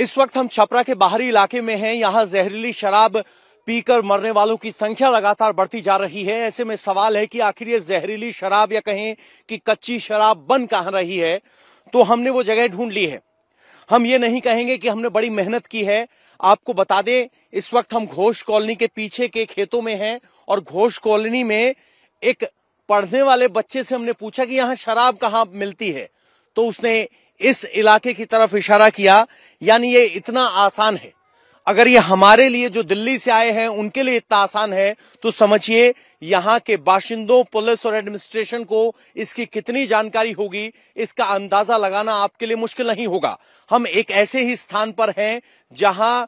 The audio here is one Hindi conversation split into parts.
इस वक्त हम छपरा के बाहरी इलाके में हैं यहाँ जहरीली शराब पीकर मरने वालों की संख्या लगातार बढ़ती जा रही है ऐसे में सवाल है कि आखिर ये जहरीली शराब या कहें कि कच्ची शराब बन कहा रही है तो हमने वो जगह ढूंढ ली है हम ये नहीं कहेंगे कि हमने बड़ी मेहनत की है आपको बता दें इस वक्त हम घोष कॉलोनी के पीछे के खेतों में हैं और घोष कॉलोनी में एक पढ़ने वाले बच्चे से हमने पूछा कि यहाँ शराब कहाँ मिलती है तो उसने इस इलाके की तरफ इशारा किया यानी ये इतना आसान है अगर ये हमारे लिए जो दिल्ली से आए हैं उनके लिए इतना आसान है तो समझिए यहाँ के बाशिंदों पुलिस और एडमिनिस्ट्रेशन को इसकी कितनी जानकारी होगी इसका अंदाजा लगाना आपके लिए मुश्किल नहीं होगा हम एक ऐसे ही स्थान पर हैं जहां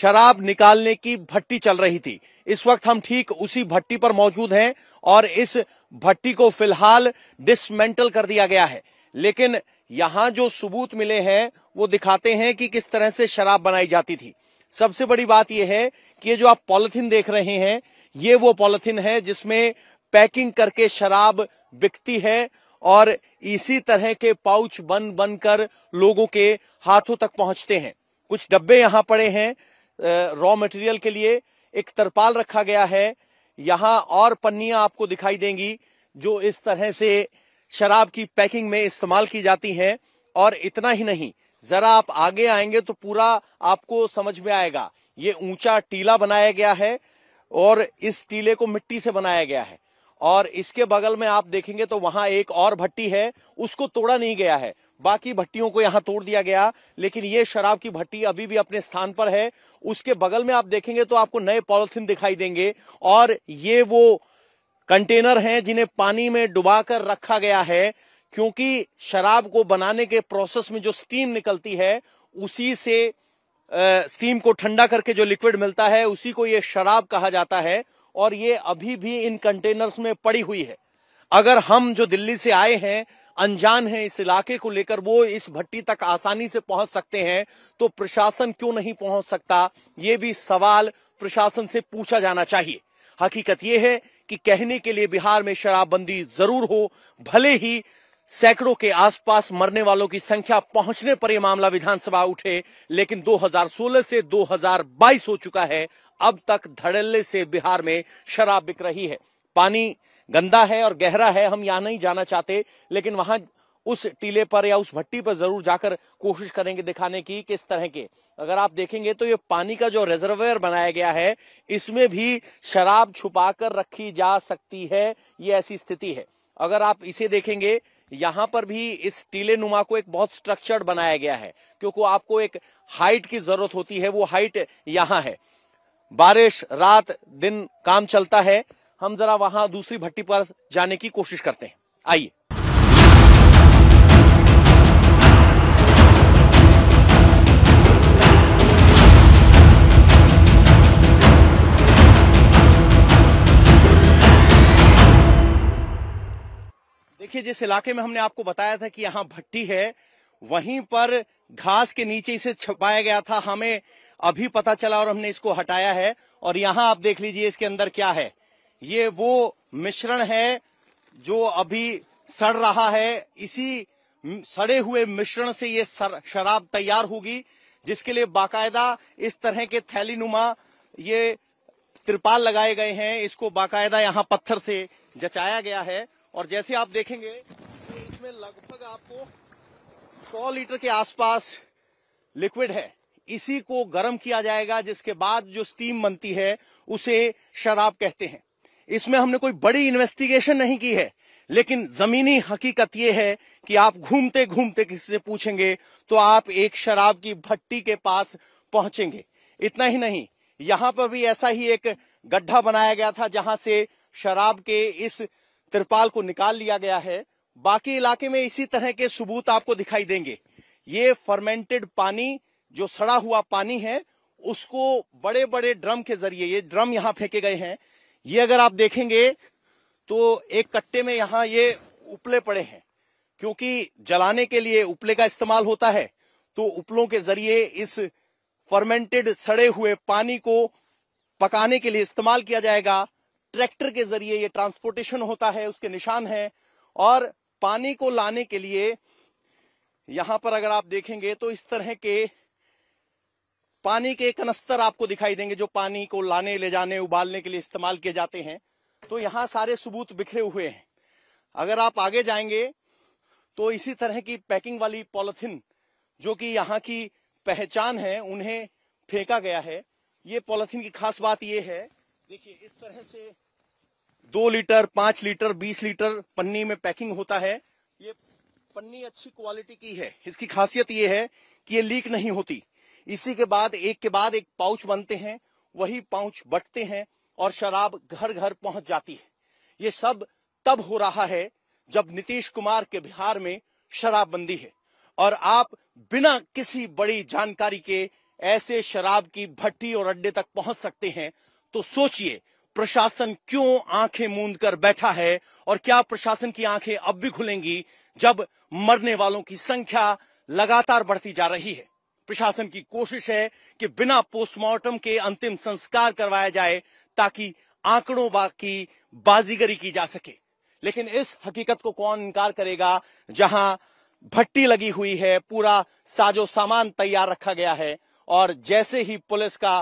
शराब निकालने की भट्टी चल रही थी इस वक्त हम ठीक उसी भट्टी पर मौजूद हैं और इस भट्टी को फिलहाल डिसमेंटल कर दिया गया है लेकिन यहां जो सबूत मिले हैं वो दिखाते हैं कि किस तरह से शराब बनाई जाती थी सबसे बड़ी बात यह है कि ये जो आप पॉलिथीन देख रहे हैं ये वो पॉलिथीन है जिसमें पैकिंग करके शराब बिकती है और इसी तरह के पाउच बन बनकर लोगों के हाथों तक पहुंचते हैं कुछ डब्बे यहां पड़े हैं रॉ मटेरियल के लिए एक तरपाल रखा गया है यहां और पन्नियां आपको दिखाई देंगी जो इस तरह से शराब की पैकिंग में इस्तेमाल की जाती हैं और इतना ही नहीं जरा आप आगे आएंगे तो पूरा आपको समझ में आएगा ये ऊंचा टीला बनाया गया है और इस टीले को मिट्टी से बनाया गया है और इसके बगल में आप देखेंगे तो वहां एक और भट्टी है उसको तोड़ा नहीं गया है बाकी भट्टियों को यहां तोड़ दिया गया लेकिन ये शराब की भट्टी अभी भी अपने स्थान पर है उसके बगल में आप देखेंगे तो आपको नए पॉलिथिन दिखाई देंगे और ये वो कंटेनर हैं जिन्हें पानी में डुबाकर रखा गया है क्योंकि शराब को बनाने के प्रोसेस में जो स्टीम निकलती है उसी से स्टीम को ठंडा करके जो लिक्विड मिलता है उसी को ये शराब कहा जाता है और ये अभी भी इन कंटेनर्स में पड़ी हुई है अगर हम जो दिल्ली से आए हैं अनजान हैं इस इलाके को लेकर वो इस भट्टी तक आसानी से पहुंच सकते हैं तो प्रशासन क्यों नहीं पहुंच सकता ये भी सवाल प्रशासन से पूछा जाना चाहिए हकीकत यह है कि कहने के लिए बिहार में शराबबंदी जरूर हो भले ही सैकड़ों के आसपास मरने वालों की संख्या पहुंचने पर यह मामला विधानसभा उठे लेकिन 2016 से 2022 हो चुका है अब तक धड़ल्ले से बिहार में शराब बिक रही है पानी गंदा है और गहरा है हम यहां नहीं जाना चाहते लेकिन वहां उस टीले पर या उस भट्टी पर जरूर जाकर कोशिश करेंगे दिखाने की किस तरह के अगर आप देखेंगे तो ये पानी का जो रिजर्वेयर बनाया गया है इसमें भी शराब छुपाकर रखी जा सकती है ये ऐसी स्थिति है अगर आप इसे देखेंगे यहां पर भी इस टीले नुमा को एक बहुत स्ट्रक्चर्ड बनाया गया है क्योंकि आपको एक हाइट की जरूरत होती है वो हाइट यहां है बारिश रात दिन काम चलता है हम जरा वहां दूसरी भट्टी पर जाने की कोशिश करते हैं आइए जिस इलाके में हमने आपको बताया था कि यहाँ भट्टी है वहीं पर घास के नीचे इसे छुपाया गया था हमें अभी पता चला और हमने इसको हटाया है और यहाँ आप देख लीजिए इसके अंदर क्या है ये वो मिश्रण है जो अभी सड़ रहा है इसी सड़े हुए मिश्रण से ये शराब तैयार होगी जिसके लिए बाकायदा इस तरह के थैली नुमा ये त्रिपाल लगाए गए हैं इसको बाकायदा यहाँ पत्थर से जचाया गया है और जैसे आप देखेंगे इसमें लगभग आपको 100 लीटर के आसपास लिक्विड है इसी को गर्म किया जाएगा जिसके बाद जो स्टीम बनती है उसे शराब कहते हैं इसमें हमने कोई बड़ी इन्वेस्टिगेशन नहीं की है लेकिन जमीनी हकीकत यह है कि आप घूमते घूमते किसी से पूछेंगे तो आप एक शराब की भट्टी के पास पहुंचेंगे इतना ही नहीं यहां पर भी ऐसा ही एक गड्ढा बनाया गया था जहां से शराब के इस तिरपाल को निकाल लिया गया है बाकी इलाके में इसी तरह के सबूत आपको दिखाई देंगे ये फर्मेंटेड पानी जो सड़ा हुआ पानी है उसको बड़े बड़े ड्रम के जरिए ये ड्रम यहां फेंके गए हैं ये अगर आप देखेंगे तो एक कट्टे में यहां ये उपले पड़े हैं क्योंकि जलाने के लिए उपले का इस्तेमाल होता है तो उपलों के जरिए इस फर्मेंटेड सड़े हुए पानी को पकाने के लिए इस्तेमाल किया जाएगा ट्रैक्टर के जरिए ये ट्रांसपोर्टेशन होता है उसके निशान है और पानी को लाने के लिए यहां पर अगर आप देखेंगे तो इस तरह के पानी के कनस्तर आपको दिखाई देंगे जो पानी को लाने ले जाने उबालने के लिए इस्तेमाल किए जाते हैं तो यहां सारे सबूत बिखरे हुए हैं अगर आप आगे जाएंगे तो इसी तरह की पैकिंग वाली पॉलिथिन जो कि यहाँ की पहचान है उन्हें फेंका गया है ये पॉलिथिन की खास बात यह है देखिए इस तरह से दो लीटर पांच लीटर बीस लीटर पन्नी में पैकिंग होता है ये पन्नी अच्छी क्वालिटी की है इसकी खासियत ये है कि ये लीक नहीं होती इसी के बाद एक के बाद एक पाउच बनते हैं वही पाउच बटते हैं और शराब घर घर पहुंच जाती है ये सब तब हो रहा है जब नीतीश कुमार के बिहार में शराबबंदी है और आप बिना किसी बड़ी जानकारी के ऐसे शराब की भट्टी और अड्डे तक पहुंच सकते हैं तो सोचिए प्रशासन क्यों आंखें मूंद कर बैठा है और क्या प्रशासन की आंखें अब भी खुलेंगी जब मरने वालों की संख्या लगातार बढ़ती जा रही है प्रशासन की कोशिश है कि बिना पोस्टमार्टम के अंतिम संस्कार करवाया जाए ताकि आंकड़ों की बाजीगरी की जा सके लेकिन इस हकीकत को कौन इनकार करेगा जहां भट्टी लगी हुई है पूरा साजो सामान तैयार रखा गया है और जैसे ही पुलिस का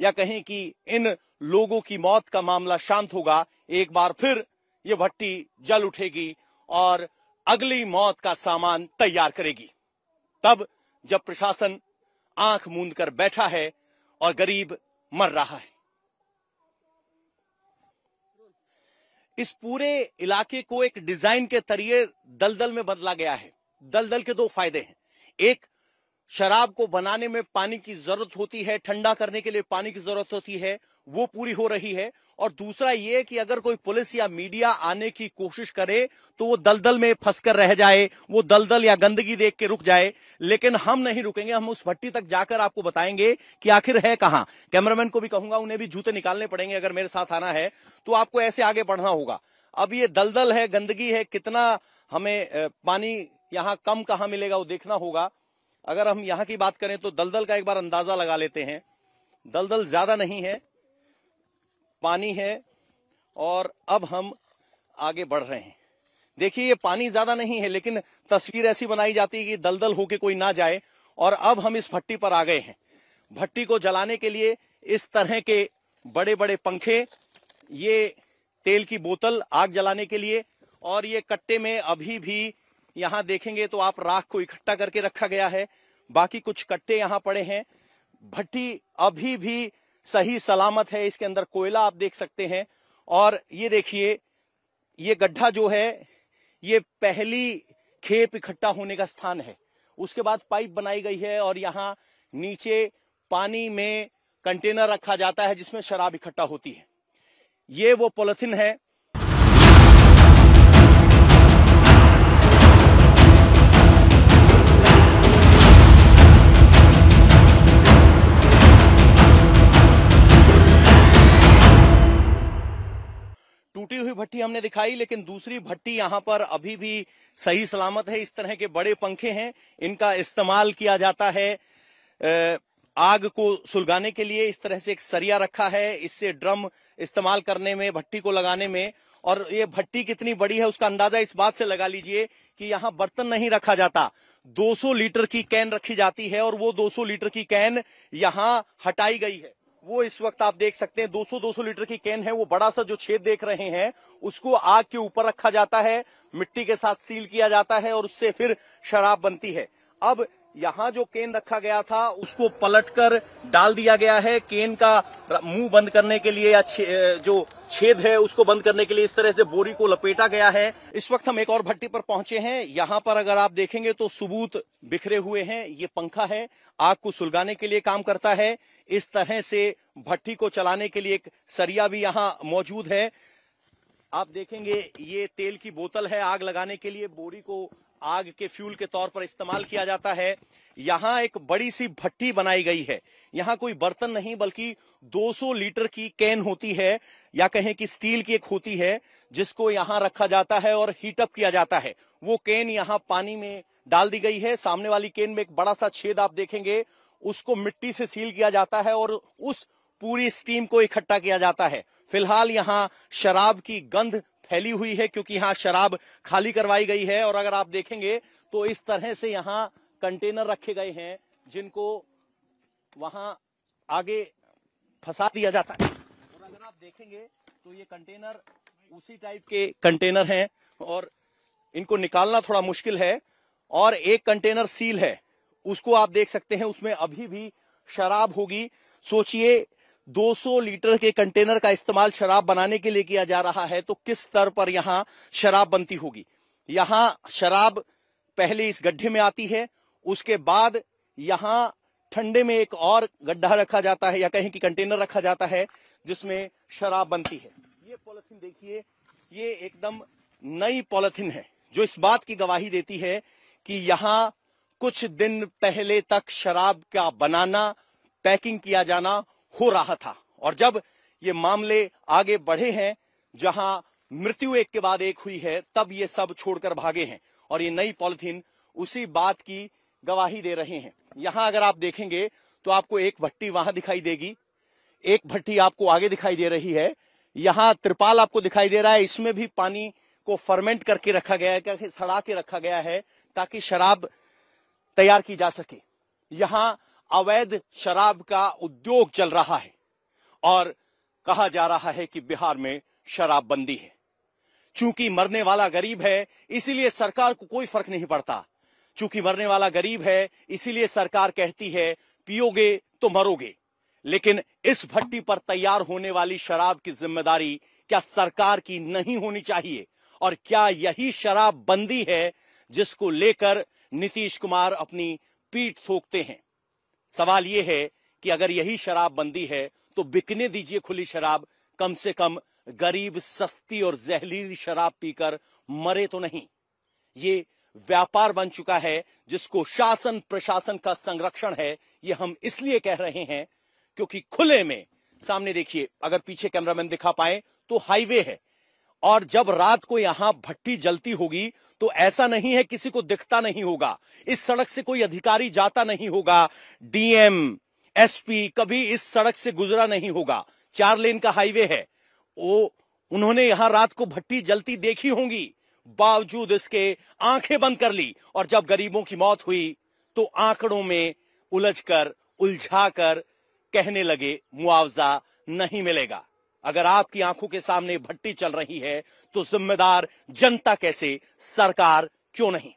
या कहीं कि इन लोगों की मौत का मामला शांत होगा एक बार फिर ये भट्टी जल उठेगी और अगली मौत का सामान तैयार करेगी तब जब प्रशासन आंख मूंद कर बैठा है और गरीब मर रहा है इस पूरे इलाके को एक डिजाइन के तरीके दलदल में बदला गया है दलदल के दो फायदे हैं एक शराब को बनाने में पानी की जरूरत होती है ठंडा करने के लिए पानी की जरूरत होती है वो पूरी हो रही है और दूसरा ये कि अगर कोई पुलिस या मीडिया आने की कोशिश करे तो वो दलदल में फंसकर रह जाए वो दलदल या गंदगी देख के रुक जाए लेकिन हम नहीं रुकेंगे हम उस भट्टी तक जाकर आपको बताएंगे कि आखिर है कहां कैमरामैन को भी कहूंगा उन्हें भी जूते निकालने पड़ेंगे अगर मेरे साथ आना है तो आपको ऐसे आगे बढ़ना होगा अब ये दलदल है गंदगी है कितना हमें पानी यहां कम कहां मिलेगा वो देखना होगा अगर हम यहां की बात करें तो दलदल का एक बार अंदाजा लगा लेते हैं दलदल ज्यादा नहीं है पानी है और अब हम आगे बढ़ रहे हैं देखिए ये पानी ज्यादा नहीं है लेकिन तस्वीर ऐसी बनाई जाती है कि दलदल होके कोई ना जाए और अब हम इस भट्टी पर आ गए हैं भट्टी को जलाने के लिए इस तरह के बड़े बड़े पंखे ये तेल की बोतल आग जलाने के लिए और ये कट्टे में अभी भी यहाँ देखेंगे तो आप राख को इकट्ठा करके रखा गया है बाकी कुछ कट्टे यहाँ पड़े हैं भट्टी अभी भी सही सलामत है इसके अंदर कोयला आप देख सकते हैं और ये देखिए ये गड्ढा जो है ये पहली खेप इकट्ठा होने का स्थान है उसके बाद पाइप बनाई गई है और यहाँ नीचे पानी में कंटेनर रखा जाता है जिसमें शराब इकट्ठा होती है ये वो पोलिथिन है टूटी हुई भट्टी हमने दिखाई लेकिन दूसरी भट्टी यहाँ पर अभी भी सही सलामत है इस तरह के बड़े पंखे हैं इनका इस्तेमाल किया जाता है आग को सुलगाने के लिए इस तरह से एक सरिया रखा है इससे ड्रम इस्तेमाल करने में भट्टी को लगाने में और ये भट्टी कितनी बड़ी है उसका अंदाजा इस बात से लगा लीजिए कि यहाँ बर्तन नहीं रखा जाता 200 लीटर की कैन रखी जाती है और वो 200 लीटर की कैन यहाँ हटाई गई है वो इस वक्त आप देख सकते हैं 200-200 लीटर की कैन है वो बड़ा सा जो छेद देख रहे हैं उसको आग के ऊपर रखा जाता है मिट्टी के साथ सील किया जाता है और उससे फिर शराब बनती है अब यहाँ जो केन रखा गया था उसको पलटकर डाल दिया गया है केन का मुंह बंद करने के लिए या जो छेद है उसको बंद करने के लिए इस तरह से बोरी को लपेटा गया है इस वक्त हम एक और भट्टी पर पहुंचे हैं यहाँ पर अगर आप देखेंगे तो सबूत बिखरे हुए हैं ये पंखा है आग को सुलगाने के लिए काम करता है इस तरह से भट्टी को चलाने के लिए एक सरिया भी यहाँ मौजूद है आप देखेंगे ये तेल की बोतल है आग लगाने के लिए बोरी को आग के फ्यूल के तौर पर इस्तेमाल किया जाता है यहाँ एक बड़ी सी भट्टी बनाई गई है यहाँ कोई बर्तन नहीं बल्कि 200 लीटर की कैन होती है या कहें कि स्टील की एक होती है जिसको यहाँ रखा जाता है और हीटअप किया जाता है वो कैन यहाँ पानी में डाल दी गई है सामने वाली केन में एक बड़ा सा छेद आप देखेंगे उसको मिट्टी से सील किया जाता है और उस पूरी स्टीम को इकट्ठा किया जाता है फिलहाल यहाँ शराब की गंध फैली हुई है क्योंकि यहाँ शराब खाली करवाई गई है और अगर आप देखेंगे तो इस तरह से यहाँ कंटेनर रखे गए हैं जिनको वहां आगे फंसा दिया जाता है और अगर आप देखेंगे तो ये कंटेनर उसी टाइप के कंटेनर हैं और इनको निकालना थोड़ा मुश्किल है और एक कंटेनर सील है उसको आप देख सकते हैं उसमें अभी भी शराब होगी सोचिए 200 लीटर के कंटेनर का इस्तेमाल शराब बनाने के लिए किया जा रहा है तो किस स्तर पर यहाँ शराब बनती होगी यहाँ शराब पहले इस गड्ढे में आती है उसके बाद यहाँ ठंडे में एक और गड्ढा रखा जाता है या कहीं की कंटेनर रखा जाता है जिसमें शराब बनती है ये पॉलिथीन देखिए ये एकदम नई पॉलिथीन है जो इस बात की गवाही देती है कि यहाँ कुछ दिन पहले तक शराब का बनाना पैकिंग किया जाना हो रहा था और जब ये मामले आगे बढ़े हैं जहां मृत्यु एक के बाद एक हुई है तब ये सब छोड़कर भागे हैं और ये नई पॉलिथीन उसी बात की गवाही दे रहे हैं यहां अगर आप देखेंगे तो आपको एक भट्टी वहां दिखाई देगी एक भट्टी आपको आगे दिखाई दे रही है यहां त्रिपाल आपको दिखाई दे रहा है इसमें भी पानी को फर्मेंट करके रखा गया है क्या सड़ा के रखा गया है ताकि शराब तैयार की जा सके यहां अवैध शराब का उद्योग चल रहा है और कहा जा रहा है कि बिहार में शराबबंदी है चूंकि मरने वाला गरीब है इसीलिए सरकार को कोई फर्क नहीं पड़ता चूंकि मरने वाला गरीब है इसीलिए सरकार कहती है पियोगे तो मरोगे लेकिन इस भट्टी पर तैयार होने वाली शराब की जिम्मेदारी क्या सरकार की नहीं होनी चाहिए और क्या यही शराब बंदी है जिसको लेकर नीतीश कुमार अपनी पीठ थोकते हैं सवाल ये है कि अगर यही शराब बंदी है तो बिकने दीजिए खुली शराब कम से कम गरीब सस्ती और जहरीली शराब पीकर मरे तो नहीं ये व्यापार बन चुका है जिसको शासन प्रशासन का संरक्षण है ये हम इसलिए कह रहे हैं क्योंकि खुले में सामने देखिए अगर पीछे कैमरामैन दिखा पाए तो हाईवे है और जब रात को यहां भट्टी जलती होगी तो ऐसा नहीं है किसी को दिखता नहीं होगा इस सड़क से कोई अधिकारी जाता नहीं होगा डीएम एसपी कभी इस सड़क से गुजरा नहीं होगा चार लेन का हाईवे है वो उन्होंने यहां रात को भट्टी जलती देखी होंगी बावजूद इसके आंखें बंद कर ली और जब गरीबों की मौत हुई तो आंकड़ों में उलझकर उलझाकर कहने लगे मुआवजा नहीं मिलेगा अगर आपकी आंखों के सामने भट्टी चल रही है तो जिम्मेदार जनता कैसे सरकार क्यों नहीं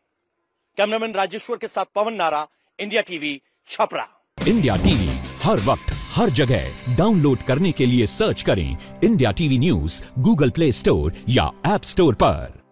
कैमरामैन राजेश्वर के साथ Pawan Nara India TV Chhapra India TV हर वक्त हर जगह डाउनलोड करने के लिए सर्च करें India TV news Google Play Store या एप स्टोर पर